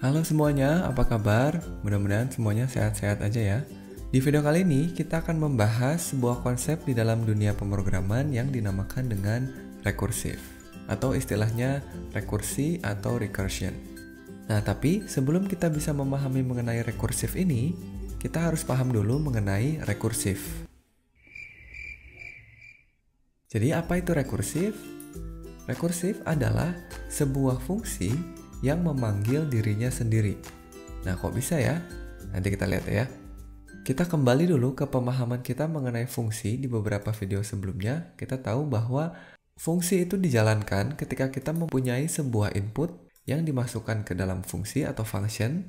Halo semuanya, apa kabar? Mudah-mudahan semuanya sehat-sehat aja ya. Di video kali ini, kita akan membahas sebuah konsep di dalam dunia pemrograman yang dinamakan dengan rekursif atau istilahnya rekursi atau recursion. Nah, tapi sebelum kita bisa memahami mengenai rekursif ini, kita harus paham dulu mengenai rekursif. Jadi, apa itu rekursif? Rekursif adalah sebuah fungsi yang memanggil dirinya sendiri. Nah, kok bisa ya? Nanti kita lihat ya. Kita kembali dulu ke pemahaman kita mengenai fungsi di beberapa video sebelumnya. Kita tahu bahwa fungsi itu dijalankan ketika kita mempunyai sebuah input yang dimasukkan ke dalam fungsi atau function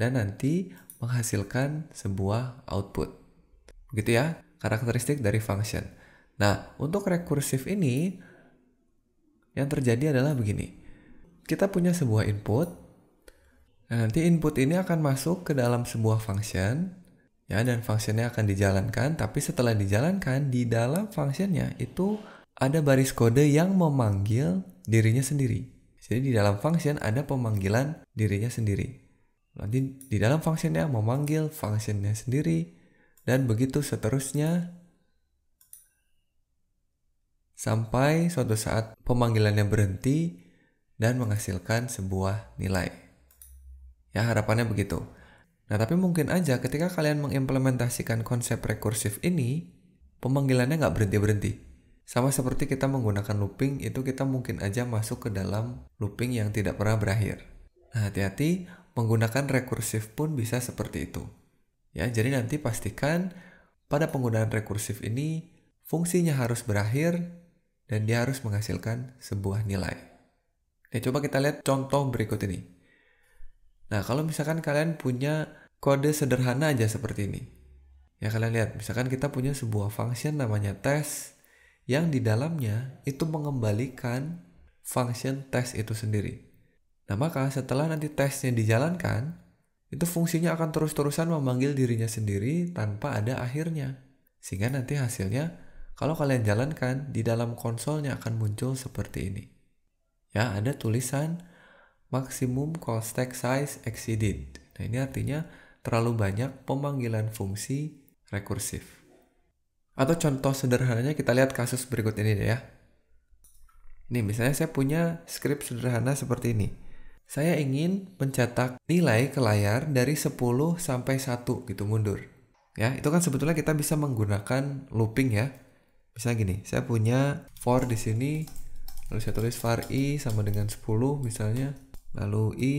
dan nanti menghasilkan sebuah output. Begitu ya, karakteristik dari function. Nah, untuk rekursif ini yang terjadi adalah begini kita punya sebuah input. Nah, nanti input ini akan masuk ke dalam sebuah function ya dan functionnya akan dijalankan tapi setelah dijalankan di dalam functionnya itu ada baris kode yang memanggil dirinya sendiri jadi di dalam function ada pemanggilan dirinya sendiri nanti di dalam functionnya memanggil functionnya sendiri dan begitu seterusnya sampai suatu saat pemanggilannya berhenti dan menghasilkan sebuah nilai. Ya, harapannya begitu. Nah, tapi mungkin aja ketika kalian mengimplementasikan konsep rekursif ini, pemanggilannya nggak berhenti-berhenti. Sama seperti kita menggunakan looping, itu kita mungkin aja masuk ke dalam looping yang tidak pernah berakhir. Nah, hati-hati, menggunakan rekursif pun bisa seperti itu. Ya, jadi nanti pastikan pada penggunaan rekursif ini, fungsinya harus berakhir dan dia harus menghasilkan sebuah nilai. Nah, coba kita lihat contoh berikut ini. Nah, kalau misalkan kalian punya kode sederhana aja seperti ini. Ya, kalian lihat, misalkan kita punya sebuah function namanya test yang di dalamnya itu mengembalikan function test itu sendiri. Nah, maka setelah nanti testnya dijalankan, itu fungsinya akan terus-terusan memanggil dirinya sendiri tanpa ada akhirnya. Sehingga nanti hasilnya kalau kalian jalankan di dalam konsolnya akan muncul seperti ini ya ada tulisan maximum call stack size exceeded. Nah, ini artinya terlalu banyak pemanggilan fungsi rekursif. Atau contoh sederhananya kita lihat kasus berikut ini deh ya. Ini misalnya saya punya script sederhana seperti ini. Saya ingin mencetak nilai ke layar dari 10 sampai 1 gitu mundur. Ya, itu kan sebetulnya kita bisa menggunakan looping ya. Misalnya gini, saya punya for di sini lalu saya tulis var i sama dengan 10 misalnya lalu i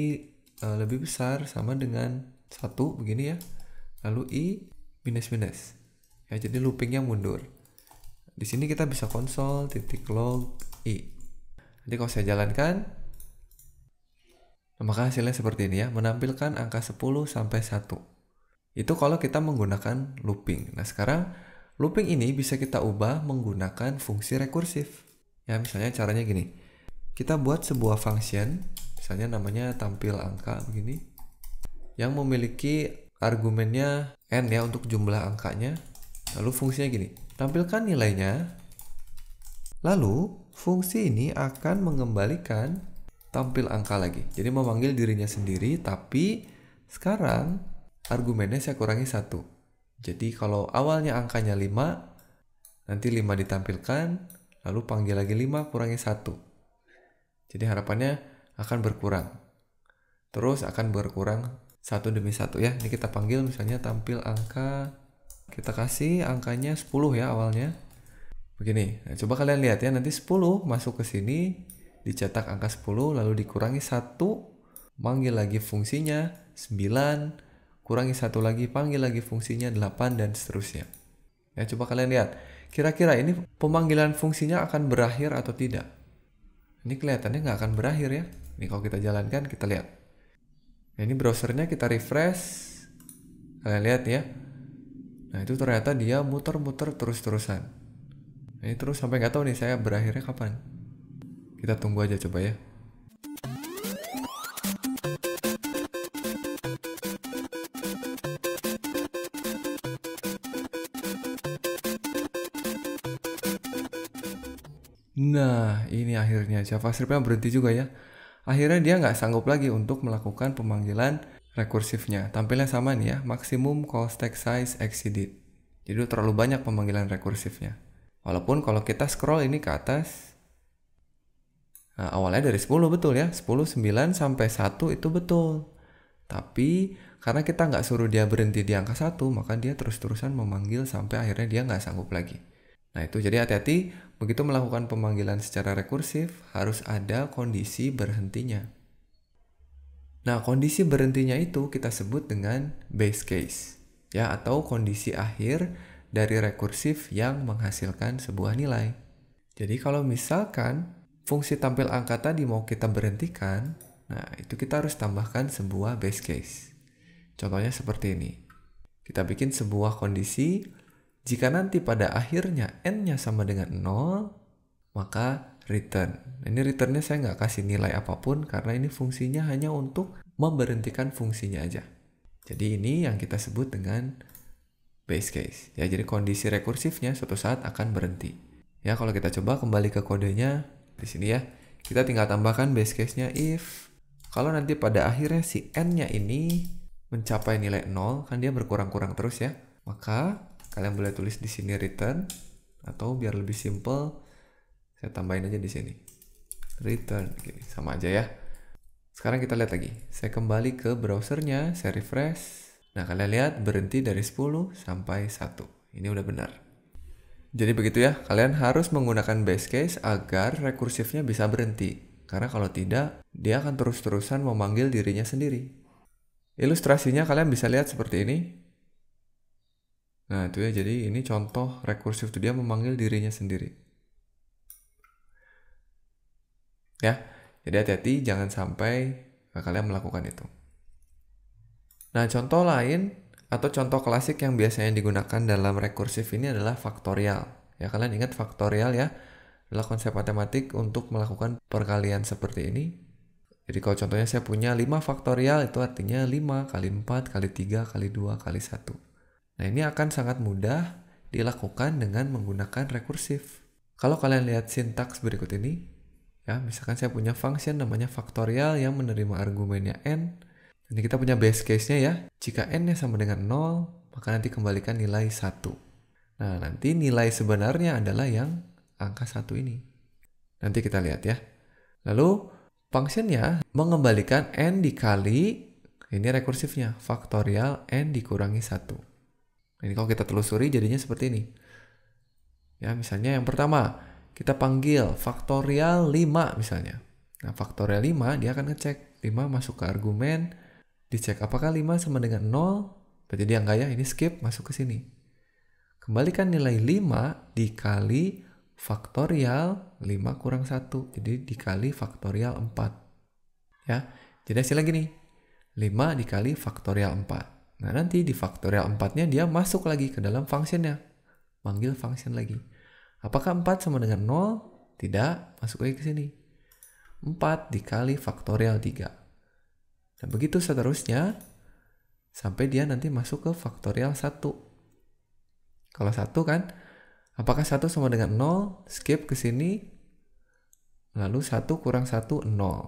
e, lebih besar sama dengan satu begini ya lalu i minus minus ya jadi loopingnya mundur di sini kita bisa konsol titik log i jadi kalau saya jalankan maka hasilnya seperti ini ya menampilkan angka 10 sampai 1 itu kalau kita menggunakan looping nah sekarang looping ini bisa kita ubah menggunakan fungsi rekursif Ya misalnya caranya gini. Kita buat sebuah function, misalnya namanya tampil angka begini, yang memiliki argumennya n ya untuk jumlah angkanya. Lalu fungsinya gini, tampilkan nilainya. Lalu fungsi ini akan mengembalikan tampil angka lagi. Jadi memanggil dirinya sendiri, tapi sekarang argumennya saya kurangi satu. Jadi kalau awalnya angkanya 5, nanti 5 ditampilkan, Lalu panggil lagi 5 kurangi 1. Jadi harapannya akan berkurang. Terus akan berkurang satu demi satu ya. Ini kita panggil misalnya tampil angka kita kasih angkanya 10 ya awalnya. Begini. Nah, coba kalian lihat ya nanti 10 masuk ke sini dicetak angka 10 lalu dikurangi satu manggil lagi fungsinya 9 kurangi satu lagi panggil lagi fungsinya 8 dan seterusnya. Ya coba kalian lihat. Kira-kira ini pemanggilan fungsinya akan berakhir atau tidak? Ini kelihatannya nggak akan berakhir ya. Ini kalau kita jalankan kita lihat. ini browsernya kita refresh. Kalian lihat ya. Nah itu ternyata dia muter-muter terus-terusan. Ini terus sampai nggak tahu nih saya berakhirnya kapan. Kita tunggu aja coba ya. ini akhirnya JavaScriptnya berhenti juga ya. Akhirnya dia nggak sanggup lagi untuk melakukan pemanggilan rekursifnya. Tampilnya sama nih ya, maksimum call stack size exceeded. Jadi terlalu banyak pemanggilan rekursifnya. Walaupun kalau kita scroll ini ke atas, Nah, awalnya dari 10 betul ya, 10, 9, sampai 1 itu betul. Tapi karena kita nggak suruh dia berhenti di angka 1, maka dia terus-terusan memanggil sampai akhirnya dia nggak sanggup lagi. Nah itu jadi hati-hati Begitu melakukan pemanggilan secara rekursif, harus ada kondisi berhentinya. Nah, kondisi berhentinya itu kita sebut dengan base case, ya, atau kondisi akhir dari rekursif yang menghasilkan sebuah nilai. Jadi, kalau misalkan fungsi tampil angka tadi mau kita berhentikan, nah, itu kita harus tambahkan sebuah base case. Contohnya seperti ini. Kita bikin sebuah kondisi jika nanti pada akhirnya n-nya sama dengan 0, maka return. Ini returnnya saya nggak kasih nilai apapun karena ini fungsinya hanya untuk memberhentikan fungsinya aja. Jadi ini yang kita sebut dengan base case. Ya, jadi kondisi rekursifnya suatu saat akan berhenti. Ya, kalau kita coba kembali ke kodenya di sini ya. Kita tinggal tambahkan base case-nya if kalau nanti pada akhirnya si n-nya ini mencapai nilai 0, kan dia berkurang-kurang terus ya. Maka kalian boleh tulis di sini return atau biar lebih simple saya tambahin aja di sini return gini sama aja ya sekarang kita lihat lagi saya kembali ke browsernya saya refresh nah kalian lihat berhenti dari 10 sampai 1 ini udah benar jadi begitu ya kalian harus menggunakan base case agar rekursifnya bisa berhenti karena kalau tidak, dia akan terus-terusan memanggil dirinya sendiri. Ilustrasinya kalian bisa lihat seperti ini. Nah itu ya jadi ini contoh rekursif itu dia memanggil dirinya sendiri. Ya, jadi hati-hati jangan sampai eh, kalian melakukan itu. Nah contoh lain atau contoh klasik yang biasanya digunakan dalam rekursif ini adalah faktorial. Ya kalian ingat faktorial ya adalah konsep matematik untuk melakukan perkalian seperti ini. Jadi kalau contohnya saya punya 5 faktorial itu artinya 5 kali 4 kali 3 kali 2 kali 1. Nah ini akan sangat mudah dilakukan dengan menggunakan rekursif. Kalau kalian lihat sintaks berikut ini, ya misalkan saya punya function namanya faktorial yang menerima argumennya n. Nanti kita punya base case-nya ya. Jika n-nya sama dengan 0, maka nanti kembalikan nilai 1. Nah, nanti nilai sebenarnya adalah yang angka 1 ini. Nanti kita lihat ya. Lalu, functionnya mengembalikan n dikali, ini rekursifnya, faktorial n dikurangi 1. Ini kalau kita telusuri jadinya seperti ini. Ya, misalnya yang pertama, kita panggil faktorial 5 misalnya. Nah, faktorial 5 dia akan ngecek 5 masuk ke argumen, dicek apakah 5 sama dengan 0, berarti dia enggak ya, ini skip masuk ke sini. Kembalikan nilai 5 dikali faktorial 5 kurang 1, jadi dikali faktorial 4. Ya, jadi hasilnya gini, 5 dikali faktorial 4. Nah, nanti di faktorial 4-nya dia masuk lagi ke dalam fungsinya. Manggil function lagi. Apakah 4 sama dengan 0? Tidak, masuk lagi ke sini. 4 dikali faktorial 3. Dan begitu seterusnya sampai dia nanti masuk ke faktorial 1. Kalau 1 kan, apakah 1 sama dengan 0? Skip ke sini. Lalu 1 kurang 1, 0.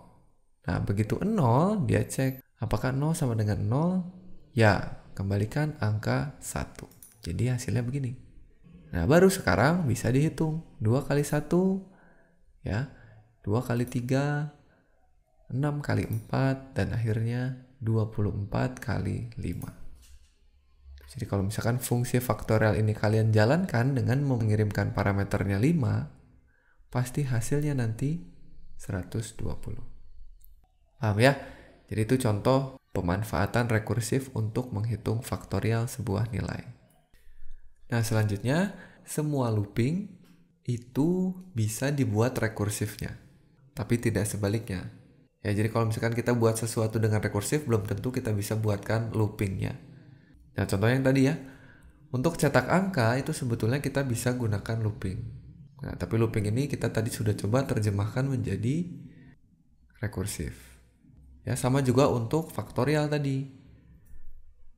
Nah, begitu 0, dia cek apakah 0 sama dengan 0? Ya, kembalikan angka 1. Jadi hasilnya begini. Nah, baru sekarang bisa dihitung. 2 kali 1, ya. 2 kali 3, 6 kali 4, dan akhirnya 24 kali 5. Jadi kalau misalkan fungsi faktorial ini kalian jalankan dengan mengirimkan parameternya 5, pasti hasilnya nanti 120. Paham ya? Jadi itu contoh pemanfaatan rekursif untuk menghitung faktorial sebuah nilai. Nah, selanjutnya, semua looping itu bisa dibuat rekursifnya, tapi tidak sebaliknya. Ya, jadi kalau misalkan kita buat sesuatu dengan rekursif, belum tentu kita bisa buatkan loopingnya. Nah, contohnya yang tadi ya, untuk cetak angka itu sebetulnya kita bisa gunakan looping. Nah, tapi looping ini kita tadi sudah coba terjemahkan menjadi rekursif. Ya, sama juga untuk faktorial tadi.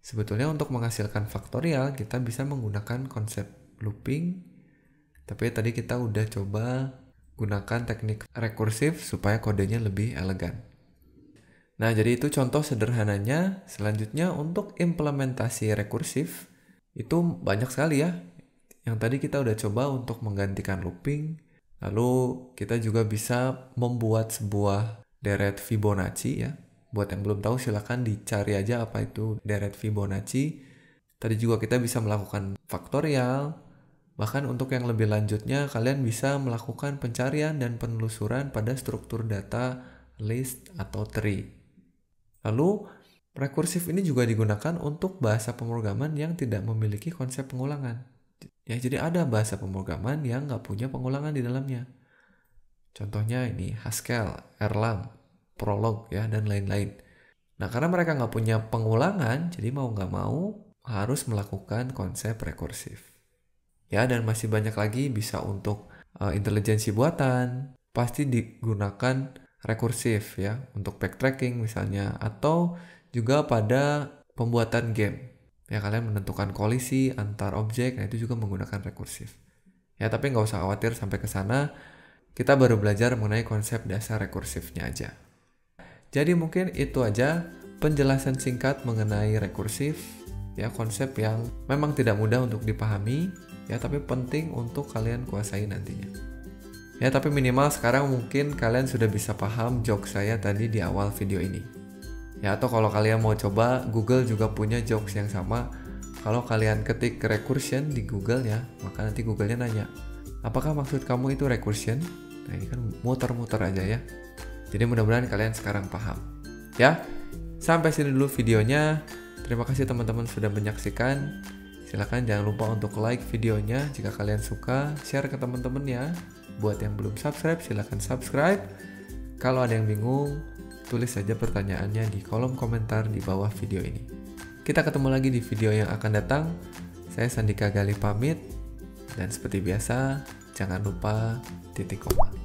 Sebetulnya untuk menghasilkan faktorial kita bisa menggunakan konsep looping. Tapi tadi kita udah coba gunakan teknik rekursif supaya kodenya lebih elegan. Nah, jadi itu contoh sederhananya. Selanjutnya untuk implementasi rekursif itu banyak sekali ya. Yang tadi kita udah coba untuk menggantikan looping, lalu kita juga bisa membuat sebuah deret Fibonacci ya. Buat yang belum tahu silahkan dicari aja apa itu deret Fibonacci. Tadi juga kita bisa melakukan faktorial. Bahkan untuk yang lebih lanjutnya kalian bisa melakukan pencarian dan penelusuran pada struktur data list atau tree. Lalu rekursif ini juga digunakan untuk bahasa pemrograman yang tidak memiliki konsep pengulangan. Ya, jadi ada bahasa pemrograman yang nggak punya pengulangan di dalamnya. Contohnya ini Haskell, Erlang, Prolog ya dan lain-lain. Nah karena mereka nggak punya pengulangan, jadi mau nggak mau harus melakukan konsep rekursif. Ya dan masih banyak lagi bisa untuk uh, intelijensi buatan, pasti digunakan rekursif ya untuk backtracking misalnya atau juga pada pembuatan game ya kalian menentukan kolisi antar objek nah itu juga menggunakan rekursif ya tapi nggak usah khawatir sampai ke sana kita baru belajar mengenai konsep dasar rekursifnya aja. Jadi mungkin itu aja penjelasan singkat mengenai rekursif, ya konsep yang memang tidak mudah untuk dipahami, ya tapi penting untuk kalian kuasai nantinya. Ya tapi minimal sekarang mungkin kalian sudah bisa paham joke saya tadi di awal video ini. Ya atau kalau kalian mau coba, Google juga punya jokes yang sama. Kalau kalian ketik recursion di Google ya, maka nanti Googlenya nanya, apakah maksud kamu itu recursion? Nah ini kan muter-muter aja ya. Jadi mudah-mudahan kalian sekarang paham. Ya, sampai sini dulu videonya. Terima kasih teman-teman sudah menyaksikan. Silahkan jangan lupa untuk like videonya jika kalian suka. Share ke teman-teman ya. Buat yang belum subscribe, silahkan subscribe. Kalau ada yang bingung, tulis saja pertanyaannya di kolom komentar di bawah video ini. Kita ketemu lagi di video yang akan datang. Saya Sandika Gali pamit. Dan seperti biasa, jangan lupa titik koma.